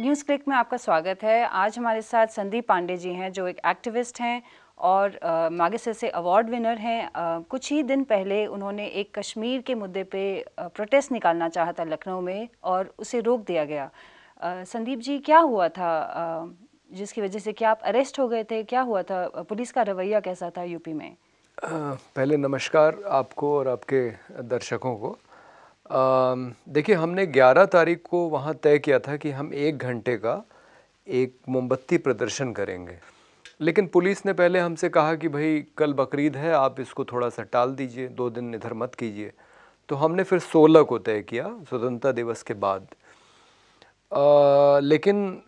News click में आपका स्वागत है आज हमारे साथ संदीप पांडे जी हैं जो एक एक्टिविस्ट हैं और मागे से अवार्ड विनर हैं कुछ ही दिन पहले उन्होंने एक कश्मीर के मुद्दे पे प्रोटेस्ट निकालना चाहा था लखनऊ में और उसे रोक दिया गया संदीप जी क्या हुआ था जिसकी वजह से क्या आप अरेस्ट हो गए थे क्या हुआ था पुलिस का रवैया कैसा था यूपी में पहले नमस्कार आपको और आपके दर्शकों को देखिए हमने 11 तारीख को वहाँ तय किया था कि हम एक घंटे का एक मोमबत्ती प्रदर्शन करेंगे लेकिन पुलिस ने पहले हमसे कहा कि भाई कल बकरीद है आप इसको थोड़ा सा टाल दीजिए दो दिन इधर मत कीजिए तो हमने फिर 16 को तय किया स्वतंत्रता दिवस के बाद आ, लेकिन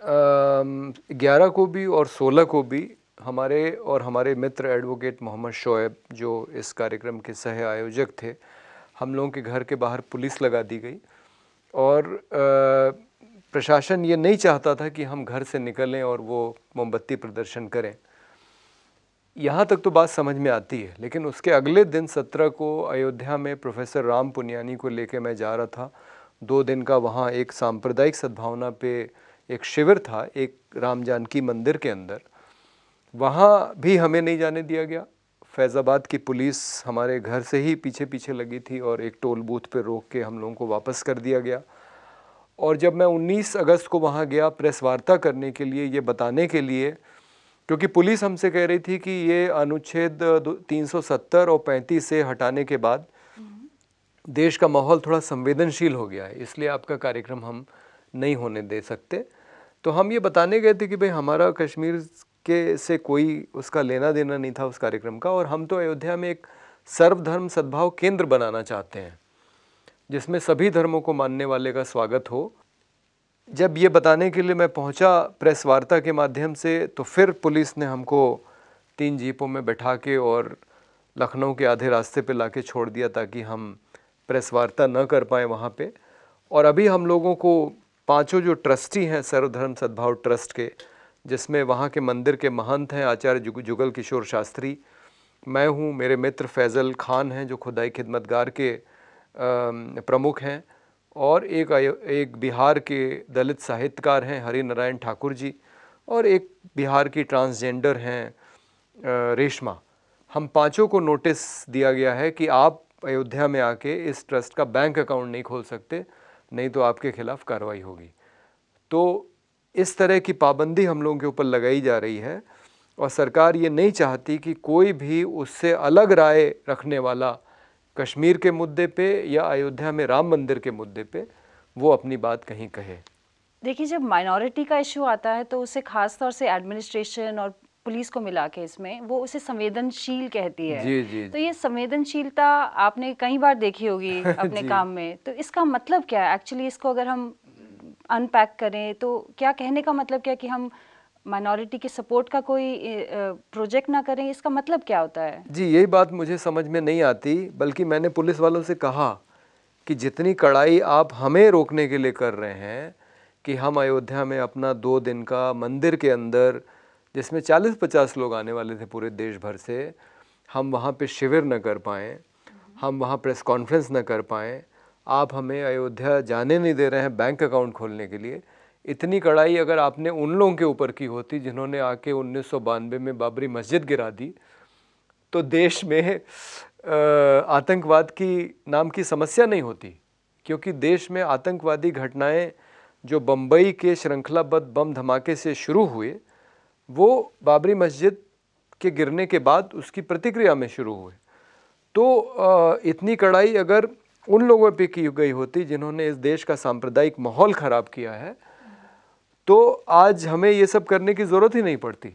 ग्यारह को भी और सोलह को भी हमारे और हमारे मित्र एडवोकेट मोहम्मद शोएब जो इस कार्यक्रम के सह आयोजक थे हम लोगों के घर के बाहर पुलिस लगा दी गई और प्रशासन ये नहीं चाहता था कि हम घर से निकलें और वो मोमबत्ती प्रदर्शन करें यहाँ तक तो बात समझ में आती है लेकिन उसके अगले दिन सत्रह को अयोध्या में प्रोफेसर राम पुनियानी को लेके मैं जा रहा था दो दिन का वहाँ एक सांप्रदायिक सद्भावना पे एक शिविर था एक राम जानकी मंदिर के अंदर वहाँ भी हमें नहीं जाने दिया गया फैज़ाबाद की पुलिस हमारे घर से ही पीछे पीछे लगी थी और एक टोल बूथ पर रोक के हम लोगों को वापस कर दिया गया और जब मैं 19 अगस्त को वहाँ गया प्रेस वार्ता करने के लिए ये बताने के लिए क्योंकि पुलिस हमसे कह रही थी कि ये अनुच्छेद 370 और 35 से हटाने के बाद देश का माहौल थोड़ा संवेदनशील हो गया है इसलिए आपका कार्यक्रम हम नहीं होने दे सकते तो हम ये बताने गए थे कि भाई हमारा कश्मीर के से कोई उसका लेना देना नहीं था उस कार्यक्रम का और हम तो अयोध्या में एक सर्वधर्म सद्भाव केंद्र बनाना चाहते हैं जिसमें सभी धर्मों को मानने वाले का स्वागत हो जब ये बताने के लिए मैं पहुंचा प्रेस वार्ता के माध्यम से तो फिर पुलिस ने हमको तीन जीपों में बैठा के और लखनऊ के आधे रास्ते पर ला छोड़ दिया ताकि हम प्रेस वार्ता न कर पाए वहाँ पर और अभी हम लोगों को पांचों जो ट्रस्टी हैं सर्वधर्म सद्भाव ट्रस्ट के जिसमें वहाँ के मंदिर के महंत हैं आचार्य जुग, जुगल किशोर शास्त्री मैं हूँ मेरे मित्र फैज़ल खान हैं जो खुदाई खिदमतगार के प्रमुख हैं और एक एक बिहार के दलित साहित्यकार हैं हरि नारायण ठाकुर जी और एक बिहार की ट्रांसजेंडर हैं रेशमा हम पांचों को नोटिस दिया गया है कि आप अयोध्या में आके इस ट्रस्ट का बैंक अकाउंट नहीं खोल सकते नहीं तो आपके खिलाफ़ कार्रवाई होगी तो इस तरह की पाबंदी हम लोगों के ऊपर लगाई जा रही है और सरकार ये नहीं चाहती कि कोई भी उससे अलग राय रखने वाला कश्मीर के मुद्दे पे या अयोध्या में राम मंदिर के मुद्दे पे वो अपनी बात कहीं कहे देखिए जब माइनॉरिटी का इशू आता है तो उसे खास तौर से एडमिनिस्ट्रेशन और पुलिस को मिला के इसमें वो उसे संवेदनशील कहती है जी, जी, तो ये संवेदनशीलता आपने कई बार देखी होगी अपने काम में तो इसका मतलब क्या है एक्चुअली इसको अगर हम अनपैक करें तो क्या कहने का मतलब क्या कि हम माइनॉरिटी के सपोर्ट का कोई प्रोजेक्ट ना करें इसका मतलब क्या होता है जी यही बात मुझे समझ में नहीं आती बल्कि मैंने पुलिस वालों से कहा कि जितनी कड़ाई आप हमें रोकने के लिए कर रहे हैं कि हम अयोध्या में अपना दो दिन का मंदिर के अंदर जिसमें 40-50 लोग आने वाले थे पूरे देश भर से हम वहाँ पे शिविर न कर पाएँ हम वहाँ प्रेस कॉन्फ्रेंस न कर पाएँ आप हमें अयोध्या जाने नहीं दे रहे हैं बैंक अकाउंट खोलने के लिए इतनी कड़ाई अगर आपने उन लोगों के ऊपर की होती जिन्होंने आके उन्नीस में बाबरी मस्जिद गिरा दी तो देश में आतंकवाद की नाम की समस्या नहीं होती क्योंकि देश में आतंकवादी घटनाएं जो बम्बई के श्रृंखलाबद्ध बम धमाके से शुरू हुए वो बाबरी मस्जिद के गिरने के बाद उसकी प्रतिक्रिया में शुरू हुए तो इतनी कड़ाई अगर उन लोगों पे की गई होती जिन्होंने इस देश का सांप्रदायिक माहौल ख़राब किया है तो आज हमें ये सब करने की ज़रूरत ही नहीं पड़ती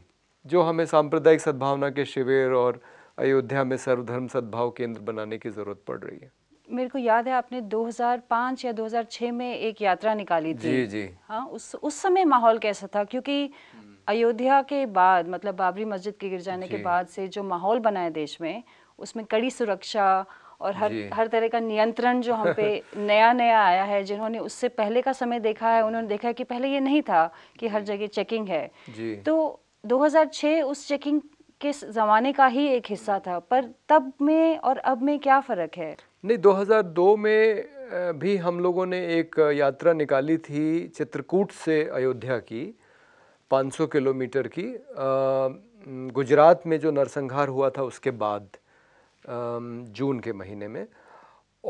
जो हमें सांप्रदायिक सद्भावना के शिविर और अयोध्या में सर्वधर्म सद्भाव केंद्र बनाने की ज़रूरत पड़ रही है मेरे को याद है आपने 2005 या 2006 में एक यात्रा निकाली थी जी जी हाँ उस उस समय माहौल कैसा था क्योंकि अयोध्या के बाद मतलब बाबरी मस्जिद के गिर जाने के बाद से जो माहौल बना है देश में उसमें कड़ी सुरक्षा और हर हर तरह का नियंत्रण जो हम पे नया नया आया है जिन्होंने उससे पहले का समय देखा है उन्होंने देखा है कि पहले ये नहीं था कि हर जगह चेकिंग है तो 2006 उस चेकिंग के ज़माने का ही एक हिस्सा था पर तब में और अब में क्या फ़र्क है नहीं 2002 में भी हम लोगों ने एक यात्रा निकाली थी चित्रकूट से अयोध्या की 500 किलोमीटर की गुजरात में जो नरसंहार हुआ था उसके बाद जून के महीने में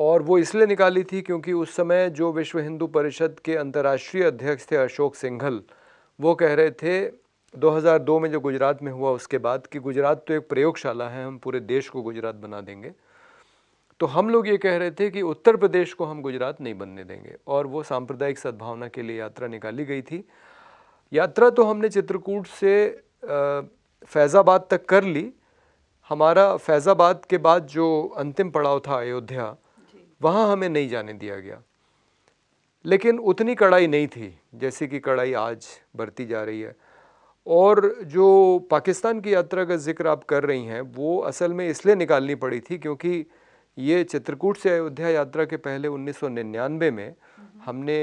और वो इसलिए निकाली थी क्योंकि उस समय जो विश्व हिंदू परिषद के अंतर्राष्ट्रीय अध्यक्ष थे अशोक सिंघल वो कह रहे थे 2002 में जो गुजरात में हुआ उसके बाद कि गुजरात तो एक प्रयोगशाला है हम पूरे देश को गुजरात बना देंगे तो हम लोग ये कह रहे थे कि उत्तर प्रदेश को हम गुजरात नहीं बनने देंगे और वो सांप्रदायिक सद्भावना के लिए यात्रा निकाली गई थी यात्रा तो हमने चित्रकूट से फैज़ाबाद तक कर ली हमारा फैज़ाबाद के बाद जो अंतिम पड़ाव था अयोध्या वहाँ हमें नहीं जाने दिया गया लेकिन उतनी कड़ाई नहीं थी जैसे कि कड़ाई आज बरती जा रही है और जो पाकिस्तान की यात्रा का जिक्र आप कर रही हैं वो असल में इसलिए निकालनी पड़ी थी क्योंकि ये चित्रकूट से अयोध्या यात्रा के पहले 1999 में हम्म। हमने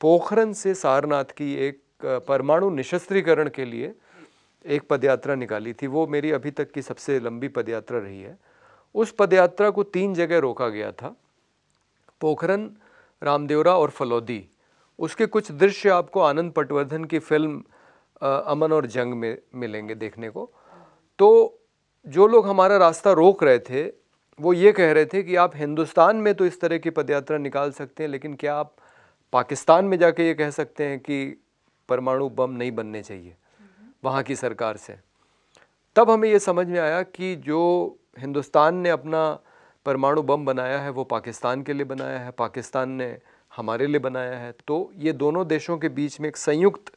पोखरन से सारनाथ की एक परमाणु निशस्त्रीकरण के लिए एक पदयात्रा निकाली थी वो मेरी अभी तक की सबसे लंबी पदयात्रा रही है उस पदयात्रा को तीन जगह रोका गया था पोखरन रामदेवरा और फलौदी उसके कुछ दृश्य आपको आनंद पटवर्धन की फिल्म अमन और जंग में मिलेंगे देखने को तो जो लोग हमारा रास्ता रोक रहे थे वो ये कह रहे थे कि आप हिंदुस्तान में तो इस तरह की पदयात्रा निकाल सकते हैं लेकिन क्या आप पाकिस्तान में जाके ये कह सकते हैं कि परमाणु बम नहीं बनने चाहिए वहाँ की सरकार से तब हमें ये समझ में आया कि जो हिंदुस्तान ने अपना परमाणु बम बनाया है वो पाकिस्तान के लिए बनाया है पाकिस्तान ने हमारे लिए बनाया है तो ये दोनों देशों के बीच में एक संयुक्त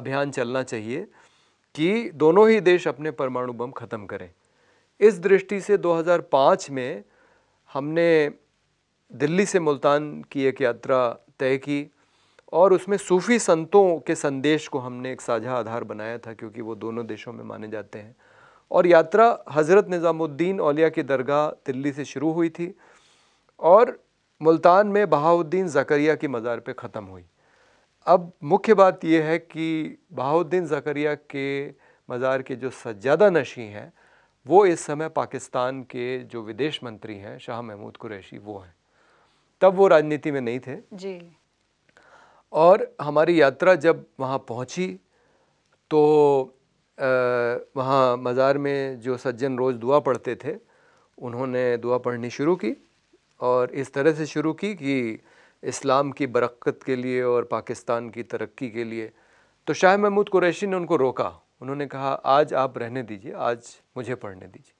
अभियान चलना चाहिए कि दोनों ही देश अपने परमाणु बम ख़त्म करें इस दृष्टि से 2005 में हमने दिल्ली से मुल्तान की एक यात्रा तय की और उसमें सूफ़ी संतों के संदेश को हमने एक साझा आधार बनाया था क्योंकि वो दोनों देशों में माने जाते हैं और यात्रा हज़रत निज़ामुद्दीन औलिया की दरगाह दिल्ली से शुरू हुई थी और मुल्तान में बहाउद्दीन ज़करिया की मज़ार पे ख़त्म हुई अब मुख्य बात यह है कि बहाउद्दीन ज़करिया के मज़ार के जो सज्जादा नशी हैं वो इस समय पाकिस्तान के जो विदेश मंत्री हैं शाह महमूद कुरैशी वो हैं तब वो राजनीति में नहीं थे जी और हमारी यात्रा जब वहाँ पहुँची तो वहाँ मज़ार में जो सज्जन रोज़ दुआ पढ़ते थे उन्होंने दुआ पढ़नी शुरू की और इस तरह से शुरू की कि इस्लाम की बरक़त के लिए और पाकिस्तान की तरक्की के लिए तो शाह महमूद कुरैशी ने उनको रोका उन्होंने कहा आज आप रहने दीजिए आज मुझे पढ़ने दीजिए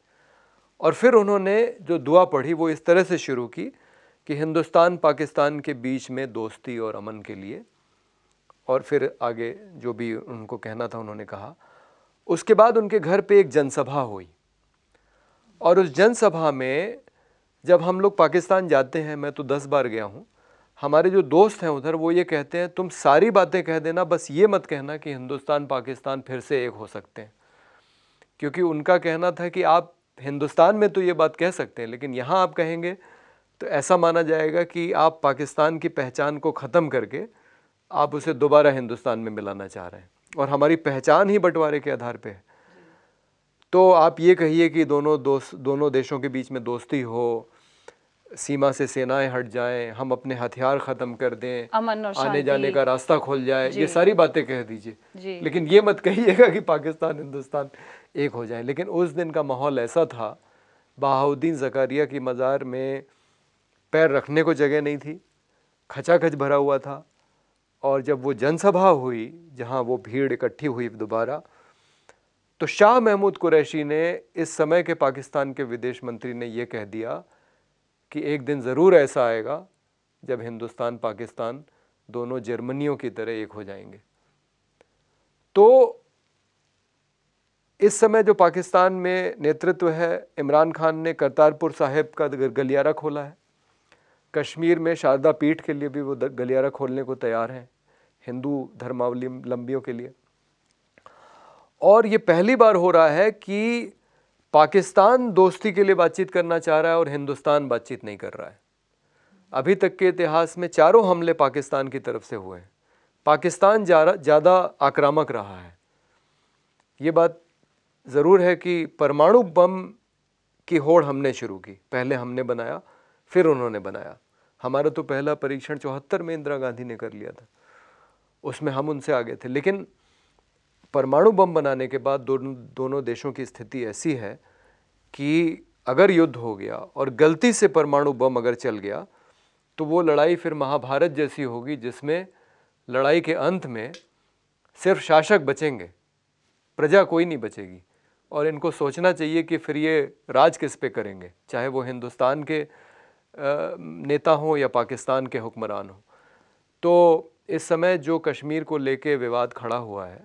और फिर उन्होंने जो दुआ पढ़ी वो इस तरह से शुरू की कि हिंदुस्तान पाकिस्तान के बीच में दोस्ती और अमन के लिए और फिर आगे जो भी उनको कहना था उन्होंने कहा उसके बाद उनके घर पे एक जनसभा हुई और उस जनसभा में जब हम लोग पाकिस्तान जाते हैं मैं तो दस बार गया हूँ हमारे जो दोस्त हैं उधर वो ये कहते हैं तुम सारी बातें कह देना बस ये मत कहना कि हिंदुस्तान पाकिस्तान फिर से एक हो सकते हैं क्योंकि उनका कहना था कि आप हिंदुस्तान में तो ये बात कह सकते हैं लेकिन यहाँ आप कहेंगे तो ऐसा माना जाएगा कि आप पाकिस्तान की पहचान को ख़त्म करके आप उसे दोबारा हिंदुस्तान में मिलाना चाह रहे हैं और हमारी पहचान ही बंटवारे के आधार पर है तो आप ये कहिए कि दोनों दोस्त दोनों देशों के बीच में दोस्ती हो सीमा से सेनाएं हट जाएं हम अपने हथियार ख़त्म कर दें अमन और आने जाने का रास्ता खोल जाए ये सारी बातें कह दीजिए लेकिन ये मत कहिएगा कि पाकिस्तान हिंदुस्तान एक हो जाए लेकिन उस दिन का माहौल ऐसा था बहाउद्दीन जकारिया की मज़ार में पैर रखने को जगह नहीं थी खचाखच भरा हुआ था और जब वो जनसभा हुई जहाँ वो भीड़ इकट्ठी हुई दोबारा तो शाह महमूद कुरैशी ने इस समय के पाकिस्तान के विदेश मंत्री ने ये कह दिया कि एक दिन ज़रूर ऐसा आएगा जब हिंदुस्तान पाकिस्तान दोनों जर्मनियों की तरह एक हो जाएंगे तो इस समय जो पाकिस्तान में नेतृत्व है इमरान खान ने करतारपुर साहिब का गलियारा खोला है कश्मीर में शारदा पीठ के लिए भी वो गलियारा खोलने को तैयार हैं हिंदू धर्मावलंबियों के लिए और ये पहली बार हो रहा है कि पाकिस्तान दोस्ती के लिए बातचीत करना चाह रहा है और हिंदुस्तान बातचीत नहीं कर रहा है अभी तक के इतिहास में चारों हमले पाकिस्तान की तरफ से हुए हैं पाकिस्तान ज़्यादा आक्रामक रहा है ये बात ज़रूर है कि परमाणु बम की होड़ हमने शुरू की पहले हमने बनाया फिर उन्होंने बनाया हमारा तो पहला परीक्षण चौहत्तर में इंदिरा गांधी ने कर लिया था उसमें हम उनसे आगे थे लेकिन परमाणु बम बनाने के बाद दोनों दोनों देशों की स्थिति ऐसी है कि अगर युद्ध हो गया और गलती से परमाणु बम अगर चल गया तो वो लड़ाई फिर महाभारत जैसी होगी जिसमें लड़ाई के अंत में सिर्फ शासक बचेंगे प्रजा कोई नहीं बचेगी और इनको सोचना चाहिए कि फिर ये राज किस पे करेंगे चाहे वो हिंदुस्तान के नेता हों या पाकिस्तान के हुक्मरान हों तो इस समय जो कश्मीर को लेके विवाद खड़ा हुआ है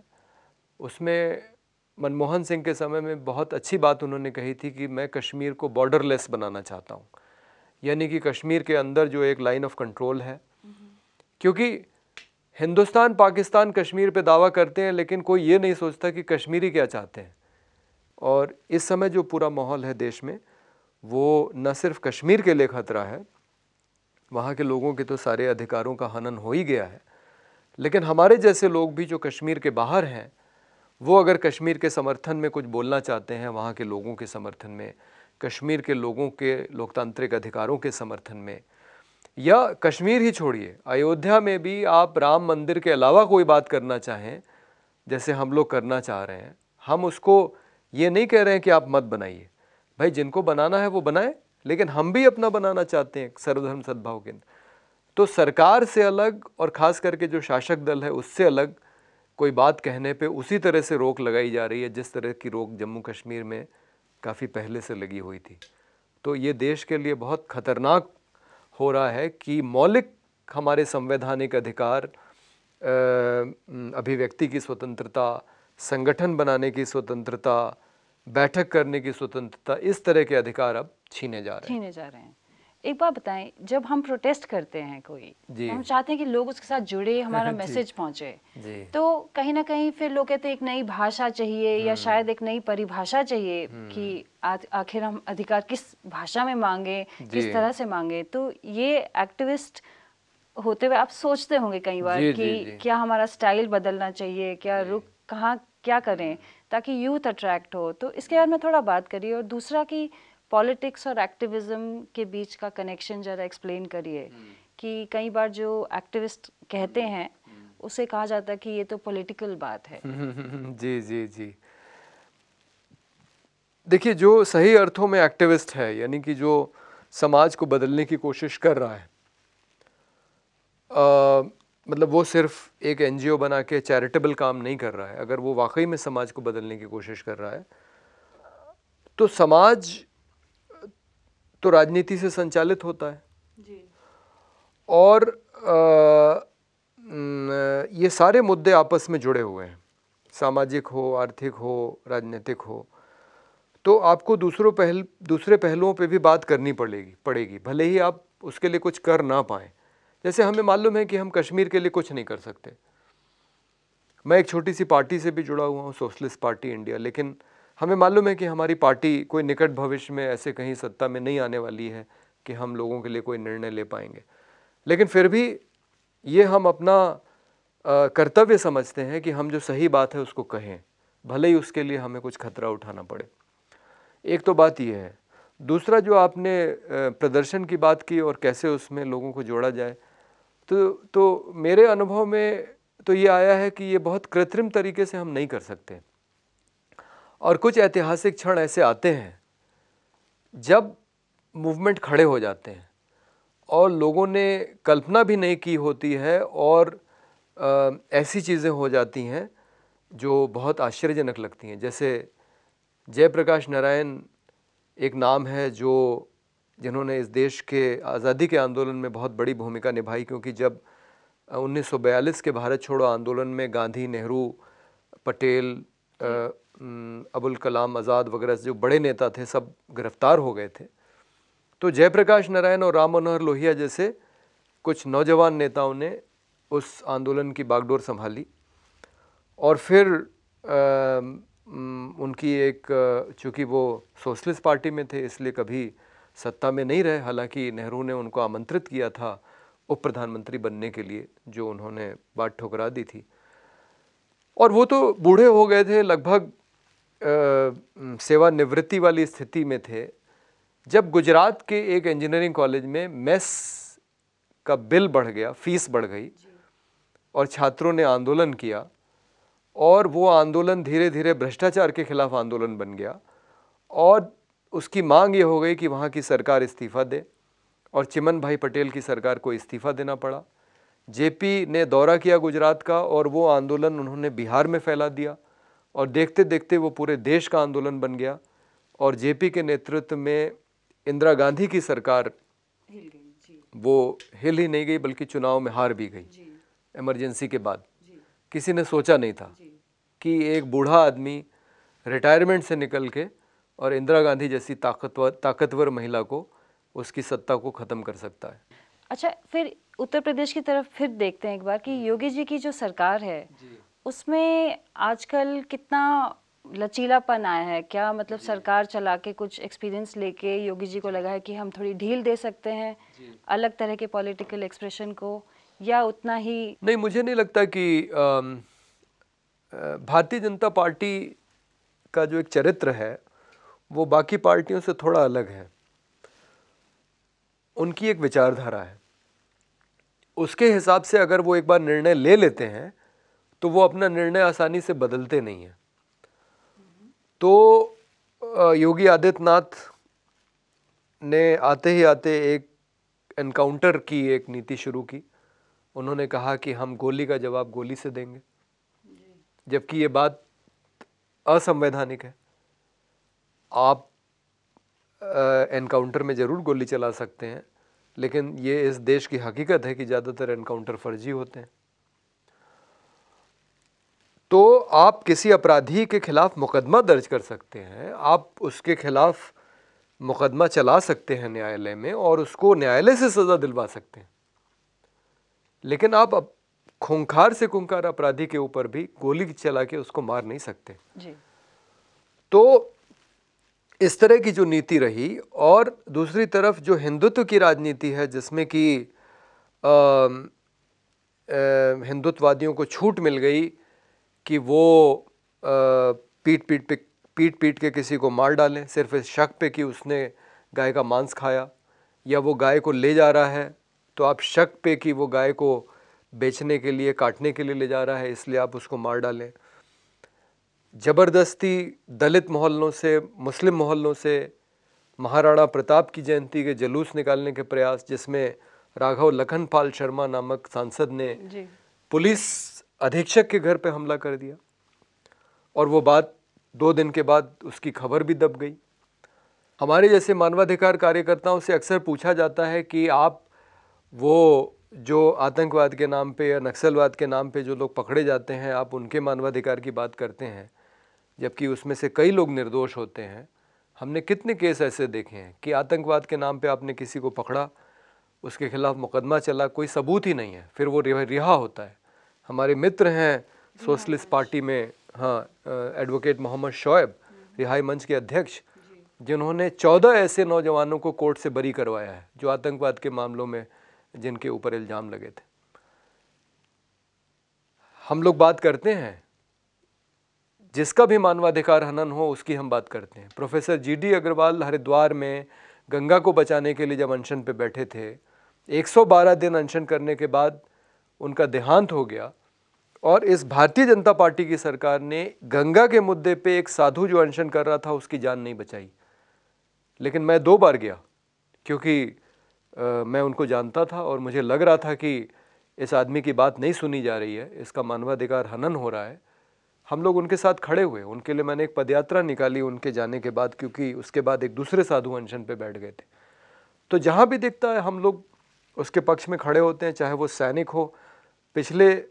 उसमें मनमोहन सिंह के समय में बहुत अच्छी बात उन्होंने कही थी कि मैं कश्मीर को बॉर्डरलेस बनाना चाहता हूँ यानी कि कश्मीर के अंदर जो एक लाइन ऑफ कंट्रोल है क्योंकि हिंदुस्तान पाकिस्तान कश्मीर पे दावा करते हैं लेकिन कोई ये नहीं सोचता कि कश्मीरी क्या चाहते हैं और इस समय जो पूरा माहौल है देश में वो न सिर्फ कश्मीर के लिए ख़तरा है वहाँ के लोगों के तो सारे अधिकारों का हनन हो ही गया है लेकिन हमारे जैसे लोग भी जो कश्मीर के बाहर हैं वो अगर कश्मीर के समर्थन में कुछ बोलना चाहते हैं वहाँ के लोगों के समर्थन में कश्मीर के लोगों के लोकतांत्रिक अधिकारों के समर्थन में या कश्मीर ही छोड़िए अयोध्या में भी आप राम मंदिर के अलावा कोई बात करना चाहें जैसे हम लोग करना चाह रहे हैं हम उसको ये नहीं कह रहे हैं कि आप मत बनाइए भाई जिनको बनाना है वो बनाए लेकिन हम भी अपना बनाना चाहते हैं सर्वधर्म सद्भाव केंद्र तो सरकार से अलग और ख़ास करके जो शासक दल है उससे अलग कोई बात कहने पे उसी तरह से रोक लगाई जा रही है जिस तरह की रोक जम्मू कश्मीर में काफ़ी पहले से लगी हुई थी तो ये देश के लिए बहुत खतरनाक हो रहा है कि मौलिक हमारे संवैधानिक अधिकार अभिव्यक्ति की स्वतंत्रता संगठन बनाने की स्वतंत्रता बैठक करने की स्वतंत्रता इस तरह के अधिकार अब छीने जा रहे हैं छीने जा रहे हैं एक बात बताएं जब हम प्रोटेस्ट करते हैं कोई तो हम चाहते हैं कि लोग उसके साथ जुड़े हमारा मैसेज पहुंचे तो कहीं ना कहीं फिर लोग कहते हैं एक नई भाषा चाहिए या हम्म। शायद एक नई परिभाषा चाहिए हम्म। कि आखिर हम अधिकार किस भाषा में मांगे किस तरह से मांगे तो ये एक्टिविस्ट होते हुए आप सोचते होंगे कई बार कि क्या हमारा स्टाइल बदलना चाहिए क्या रुख कहाँ क्या करें ताकि यूथ अट्रैक्ट हो तो इसके बारे में थोड़ा बात करिए और दूसरा कि पॉलिटिक्स और एक्टिविज्म के बीच का कनेक्शन ज़रा एक्सप्लेन करिए हम्म। कि कई बार जो एक्टिविस्ट कहते हैं हम्म। उसे कहा जाता है कि ये तो पॉलिटिकल बात है जी जी जी देखिए जो सही अर्थों में एक्टिविस्ट है यानी कि जो समाज को बदलने की कोशिश कर रहा है आ, मतलब वो सिर्फ एक एन बना के चैरिटेबल काम नहीं कर रहा है अगर वो वाकई में समाज को बदलने की कोशिश कर रहा है तो समाज तो राजनीति से संचालित होता है जी। और आ, ये सारे मुद्दे आपस में जुड़े हुए हैं सामाजिक हो आर्थिक हो राजनीतिक हो तो आपको दूसरों पहल दूसरे पहलुओं पे भी बात करनी पड़ेगी पड़ेगी भले ही आप उसके लिए कुछ कर ना पाएँ जैसे हमें मालूम है कि हम कश्मीर के लिए कुछ नहीं कर सकते मैं एक छोटी सी पार्टी से भी जुड़ा हुआ हूँ सोशलिस्ट पार्टी इंडिया लेकिन हमें मालूम है कि हमारी पार्टी कोई निकट भविष्य में ऐसे कहीं सत्ता में नहीं आने वाली है कि हम लोगों के लिए कोई निर्णय ले पाएंगे लेकिन फिर भी ये हम अपना कर्तव्य समझते हैं कि हम जो सही बात है उसको कहें भले ही उसके लिए हमें कुछ खतरा उठाना पड़े एक तो बात यह है दूसरा जो आपने प्रदर्शन की बात की और कैसे उसमें लोगों को जोड़ा जाए तो तो मेरे अनुभव में तो ये आया है कि ये बहुत कृत्रिम तरीके से हम नहीं कर सकते और कुछ ऐतिहासिक क्षण ऐसे आते हैं जब मूवमेंट खड़े हो जाते हैं और लोगों ने कल्पना भी नहीं की होती है और आ, ऐसी चीज़ें हो जाती हैं जो बहुत आश्चर्यजनक लगती हैं जैसे जयप्रकाश नारायण एक नाम है जो जिन्होंने इस देश के आज़ादी के आंदोलन में बहुत बड़ी भूमिका निभाई क्योंकि जब 1942 के भारत छोड़ो आंदोलन में गांधी नेहरू पटेल अबुल कलाम आज़ाद वगैरह जो बड़े नेता थे सब गिरफ्तार हो गए थे तो जयप्रकाश नारायण और राम मनोहर लोहिया जैसे कुछ नौजवान नेताओं ने उस आंदोलन की बागडोर संभाली और फिर आ, उनकी एक चूँकि वो सोशलिस्ट पार्टी में थे इसलिए कभी सत्ता में नहीं रहे हालांकि नेहरू ने उनको आमंत्रित किया था उप प्रधानमंत्री बनने के लिए जो उन्होंने बात ठुकरा दी थी और वो तो बूढ़े हो गए थे लगभग सेवानिवृत्ति वाली स्थिति में थे जब गुजरात के एक इंजीनियरिंग कॉलेज में मेस का बिल बढ़ गया फीस बढ़ गई और छात्रों ने आंदोलन किया और वो आंदोलन धीरे धीरे भ्रष्टाचार के खिलाफ आंदोलन बन गया और उसकी मांग ये हो गई कि वहाँ की सरकार इस्तीफ़ा दे और चिमन भाई पटेल की सरकार को इस्तीफ़ा देना पड़ा जेपी ने दौरा किया गुजरात का और वो आंदोलन उन्होंने बिहार में फैला दिया और देखते देखते वो पूरे देश का आंदोलन बन गया और जेपी के नेतृत्व में इंदिरा गांधी की सरकार वो हिल ही नहीं गई बल्कि चुनाव में हार भी गई इमरजेंसी के बाद किसी ने सोचा नहीं था कि एक बूढ़ा आदमी रिटायरमेंट से निकल के और इंदिरा गांधी जैसी ताकतवर ताकतवर महिला को उसकी सत्ता को ख़त्म कर सकता है अच्छा फिर उत्तर प्रदेश की तरफ फिर देखते हैं एक बार कि योगी जी की जो सरकार है उसमें आजकल कितना लचीलापन आया है क्या मतलब सरकार चला के कुछ एक्सपीरियंस लेके योगी जी को लगा है कि हम थोड़ी ढील दे सकते हैं अलग तरह के पॉलिटिकल एक्सप्रेशन को या उतना ही नहीं मुझे नहीं लगता कि भारतीय जनता पार्टी का जो एक चरित्र है वो बाकी पार्टियों से थोड़ा अलग है उनकी एक विचारधारा है उसके हिसाब से अगर वो एक बार निर्णय ले लेते हैं तो वो अपना निर्णय आसानी से बदलते नहीं हैं तो योगी आदित्यनाथ ने आते ही आते एक एनकाउंटर की एक नीति शुरू की उन्होंने कहा कि हम गोली का जवाब गोली से देंगे जबकि ये बात असंवैधानिक है आप एनकाउंटर में ज़रूर गोली चला सकते हैं लेकिन ये इस देश की हकीकत है कि ज़्यादातर एनकाउंटर फर्जी होते हैं तो आप किसी अपराधी के ख़िलाफ़ मुकदमा दर्ज कर सकते हैं आप उसके ख़िलाफ़ मुकदमा चला सकते हैं न्यायालय में और उसको न्यायालय से सज़ा दिलवा सकते हैं लेकिन आप अब खूंखार से खूंखार अपराधी के ऊपर भी गोली चला के उसको मार नहीं सकते जी। तो इस तरह की जो नीति रही और दूसरी तरफ जो हिंदुत्व की राजनीति है जिसमें कि हिंदुत्ववादियों को छूट मिल गई कि वो आ, पीट पीट पे पीट पीट के किसी को मार डालें सिर्फ इस शक पे कि उसने गाय का मांस खाया या वो गाय को ले जा रहा है तो आप शक पे कि वो गाय को बेचने के लिए काटने के लिए ले जा रहा है इसलिए आप उसको मार डालें ज़बरदस्ती दलित मोहल्लों से मुस्लिम मोहल्लों से महाराणा प्रताप की जयंती के जलूस निकालने के प्रयास जिसमें राघव लखनपाल शर्मा नामक सांसद ने पुलिस अधीक्षक के घर पे हमला कर दिया और वो बात दो दिन के बाद उसकी खबर भी दब गई हमारे जैसे मानवाधिकार कार्यकर्ताओं से अक्सर पूछा जाता है कि आप वो जो आतंकवाद के नाम पे या नक्सलवाद के नाम पे जो लोग पकड़े जाते हैं आप उनके मानवाधिकार की बात करते हैं जबकि उसमें से कई लोग निर्दोष होते हैं हमने कितने केस ऐसे देखे हैं कि आतंकवाद के नाम पे आपने किसी को पकड़ा उसके खिलाफ मुकदमा चला कोई सबूत ही नहीं है फिर वो रिहा होता है हमारे मित्र हैं सोशलिस्ट पार्टी में हाँ एडवोकेट मोहम्मद शोएब रिहाई मंच के अध्यक्ष जिन्होंने चौदह ऐसे नौजवानों को कोर्ट से बरी करवाया है जो आतंकवाद के मामलों में जिनके ऊपर इल्ज़ाम लगे थे हम लोग बात करते हैं जिसका भी मानवाधिकार हनन हो उसकी हम बात करते हैं professor G D Agrawal Haridwar में गंगा को बचाने के लिए जब अनशन पे बैठे थे 112 दिन अनशन करने के बाद उनका देहांत हो गया और इस भारतीय जनता पार्टी की सरकार ने गंगा के मुद्दे पे एक साधु जो अनशन कर रहा था उसकी जान नहीं बचाई लेकिन मैं दो बार गया क्योंकि आ, मैं उनको जानता था और मुझे लग रहा था कि इस आदमी की बात नहीं सुनी जा रही है इसका मानवाधिकार हनन हो रहा है हम लोग उनके साथ खड़े हुए उनके लिए मैंने एक पदयात्रा निकाली उनके जाने के बाद क्योंकि उसके बाद एक दूसरे साधु अनशन पे बैठ गए थे तो जहाँ भी दिखता है हम लोग उसके पक्ष में खड़े होते हैं चाहे वो सैनिक हो पिछले आ,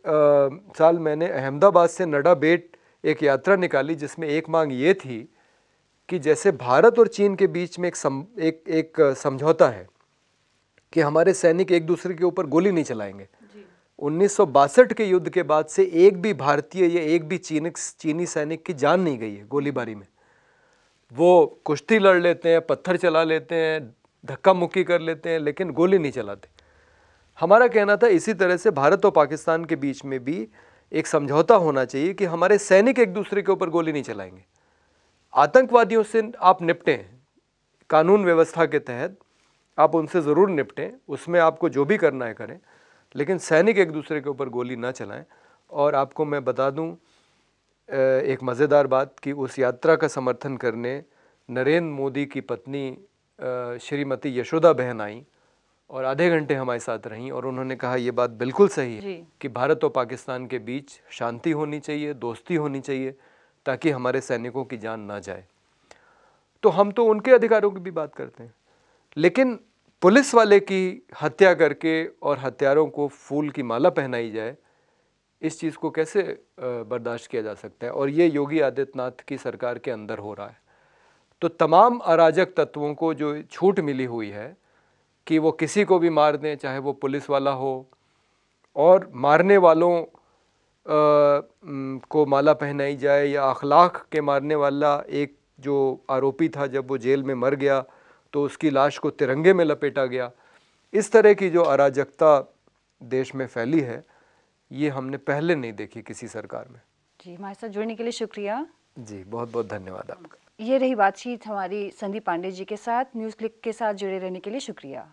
साल मैंने अहमदाबाद से नडा बेट एक यात्रा निकाली जिसमें एक मांग ये थी कि जैसे भारत और चीन के बीच में एक सम एक एक समझौता है कि हमारे सैनिक एक दूसरे के ऊपर गोली नहीं चलाएंगे उन्नीस के युद्ध के बाद से एक भी भारतीय या एक भी चीन चीनी सैनिक की जान नहीं गई है गोलीबारी में वो कुश्ती लड़ लेते हैं पत्थर चला लेते हैं धक्का मुक्की कर लेते हैं लेकिन गोली नहीं चलाते हमारा कहना था इसी तरह से भारत और पाकिस्तान के बीच में भी एक समझौता होना चाहिए कि हमारे सैनिक एक दूसरे के ऊपर गोली नहीं चलाएंगे आतंकवादियों से आप निपटें कानून व्यवस्था के तहत आप उनसे ज़रूर निपटें उसमें आपको जो भी करना है करें लेकिन सैनिक एक दूसरे के ऊपर गोली ना चलाएं और आपको मैं बता दूं एक मज़ेदार बात कि उस यात्रा का समर्थन करने नरेंद्र मोदी की पत्नी श्रीमती यशोदा बहन आई और आधे घंटे हमारे साथ रहीं और उन्होंने कहा ये बात बिल्कुल सही है कि भारत और पाकिस्तान के बीच शांति होनी चाहिए दोस्ती होनी चाहिए ताकि हमारे सैनिकों की जान ना जाए तो हम तो उनके अधिकारों की भी बात करते हैं लेकिन पुलिस वाले की हत्या करके और हत्यारों को फूल की माला पहनाई जाए इस चीज़ को कैसे बर्दाश्त किया जा सकता है और ये योगी आदित्यनाथ की सरकार के अंदर हो रहा है तो तमाम अराजक तत्वों को जो छूट मिली हुई है कि वो किसी को भी मार दें चाहे वो पुलिस वाला हो और मारने वालों को माला पहनाई जाए या अखलाक के मारने वाला एक जो आरोपी था जब वो जेल में मर गया तो उसकी लाश को तिरंगे में लपेटा गया इस तरह की जो अराजकता देश में फैली है ये हमने पहले नहीं देखी किसी सरकार में जी हमारे साथ जुड़ने के लिए शुक्रिया जी बहुत बहुत धन्यवाद आपका ये रही बातचीत हमारी संदीप पांडे जी के साथ न्यूज़ क्लिक के साथ जुड़े रहने के लिए शुक्रिया